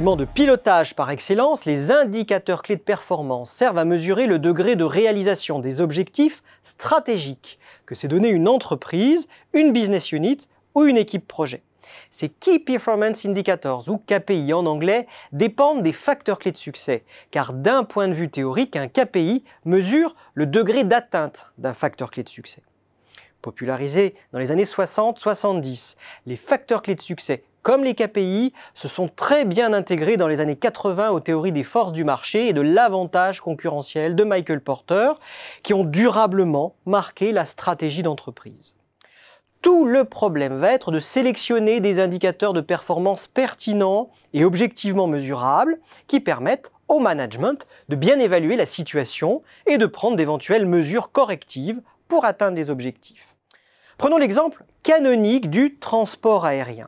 de pilotage par excellence, les indicateurs clés de performance servent à mesurer le degré de réalisation des objectifs stratégiques que s'est donné une entreprise, une business unit ou une équipe projet. Ces Key Performance Indicators, ou KPI en anglais, dépendent des facteurs clés de succès, car d'un point de vue théorique, un KPI mesure le degré d'atteinte d'un facteur clé de succès. Popularisés dans les années 60-70, les facteurs clés de succès comme les KPI, se sont très bien intégrés dans les années 80 aux théories des forces du marché et de l'avantage concurrentiel de Michael Porter, qui ont durablement marqué la stratégie d'entreprise. Tout le problème va être de sélectionner des indicateurs de performance pertinents et objectivement mesurables qui permettent au management de bien évaluer la situation et de prendre d'éventuelles mesures correctives pour atteindre les objectifs. Prenons l'exemple canonique du transport aérien.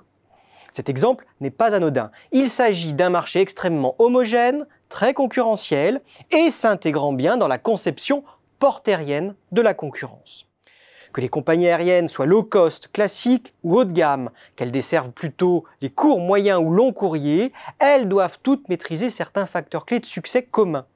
Cet exemple n'est pas anodin. Il s'agit d'un marché extrêmement homogène, très concurrentiel et s'intégrant bien dans la conception portérienne de la concurrence. Que les compagnies aériennes soient low cost, classiques ou haut de gamme, qu'elles desservent plutôt les courts, moyens ou longs courriers, elles doivent toutes maîtriser certains facteurs clés de succès communs.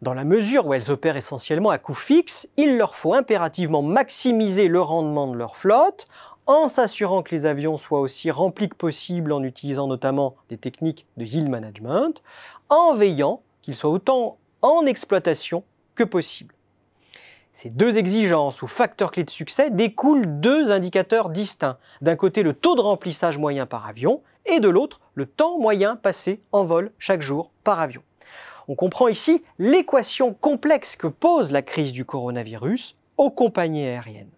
Dans la mesure où elles opèrent essentiellement à coût fixe, il leur faut impérativement maximiser le rendement de leur flotte en s'assurant que les avions soient aussi remplis que possible en utilisant notamment des techniques de yield management, en veillant qu'ils soient autant en exploitation que possible. Ces deux exigences ou facteurs clés de succès découlent deux indicateurs distincts. D'un côté, le taux de remplissage moyen par avion et de l'autre, le temps moyen passé en vol chaque jour par avion. On comprend ici l'équation complexe que pose la crise du coronavirus aux compagnies aériennes.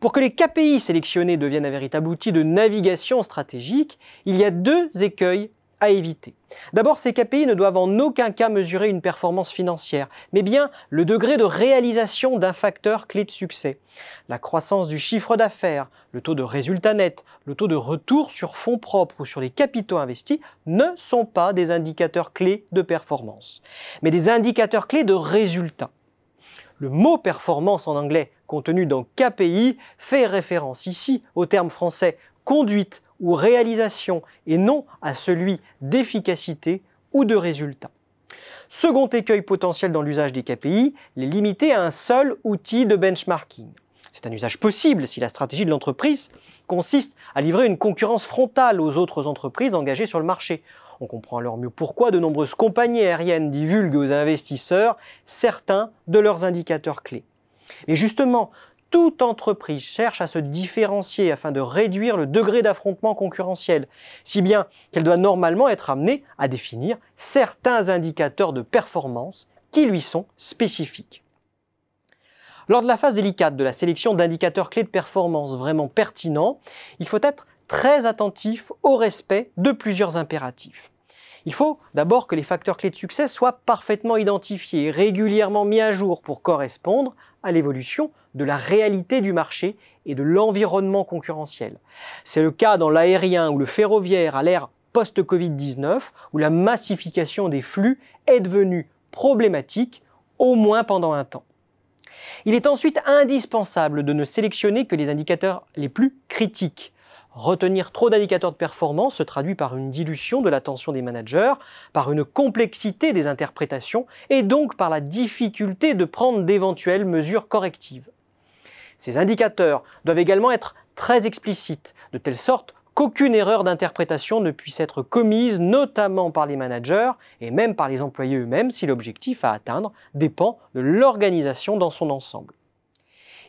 Pour que les KPI sélectionnés deviennent un véritable outil de navigation stratégique, il y a deux écueils à éviter. D'abord, ces KPI ne doivent en aucun cas mesurer une performance financière, mais bien le degré de réalisation d'un facteur clé de succès. La croissance du chiffre d'affaires, le taux de résultat net, le taux de retour sur fonds propres ou sur les capitaux investis ne sont pas des indicateurs clés de performance, mais des indicateurs clés de résultats. Le mot performance en anglais, contenu dans KPI, fait référence ici au terme français conduite ou réalisation et non à celui d'efficacité ou de résultat. Second écueil potentiel dans l'usage des KPI, les limiter à un seul outil de benchmarking. C'est un usage possible si la stratégie de l'entreprise consiste à livrer une concurrence frontale aux autres entreprises engagées sur le marché, on comprend alors mieux pourquoi de nombreuses compagnies aériennes divulguent aux investisseurs certains de leurs indicateurs clés. Et justement, toute entreprise cherche à se différencier afin de réduire le degré d'affrontement concurrentiel, si bien qu'elle doit normalement être amenée à définir certains indicateurs de performance qui lui sont spécifiques. Lors de la phase délicate de la sélection d'indicateurs clés de performance vraiment pertinents, il faut être très attentif au respect de plusieurs impératifs. Il faut d'abord que les facteurs clés de succès soient parfaitement identifiés, régulièrement mis à jour pour correspondre à l'évolution de la réalité du marché et de l'environnement concurrentiel. C'est le cas dans l'aérien ou le ferroviaire à l'ère post-Covid-19, où la massification des flux est devenue problématique, au moins pendant un temps. Il est ensuite indispensable de ne sélectionner que les indicateurs les plus critiques, Retenir trop d'indicateurs de performance se traduit par une dilution de l'attention des managers, par une complexité des interprétations et donc par la difficulté de prendre d'éventuelles mesures correctives. Ces indicateurs doivent également être très explicites, de telle sorte qu'aucune erreur d'interprétation ne puisse être commise, notamment par les managers et même par les employés eux-mêmes si l'objectif à atteindre dépend de l'organisation dans son ensemble.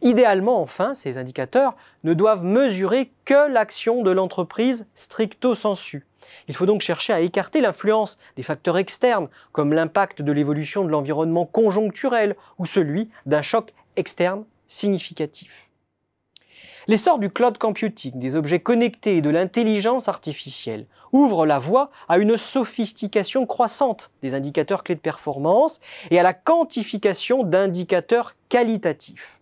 Idéalement, enfin, ces indicateurs ne doivent mesurer que l'action de l'entreprise stricto sensu. Il faut donc chercher à écarter l'influence des facteurs externes, comme l'impact de l'évolution de l'environnement conjoncturel ou celui d'un choc externe significatif. L'essor du cloud computing, des objets connectés et de l'intelligence artificielle ouvre la voie à une sophistication croissante des indicateurs clés de performance et à la quantification d'indicateurs qualitatifs.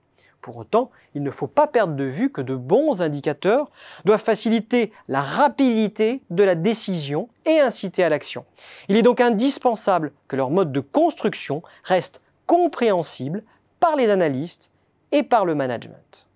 Pour autant, il ne faut pas perdre de vue que de bons indicateurs doivent faciliter la rapidité de la décision et inciter à l'action. Il est donc indispensable que leur mode de construction reste compréhensible par les analystes et par le management.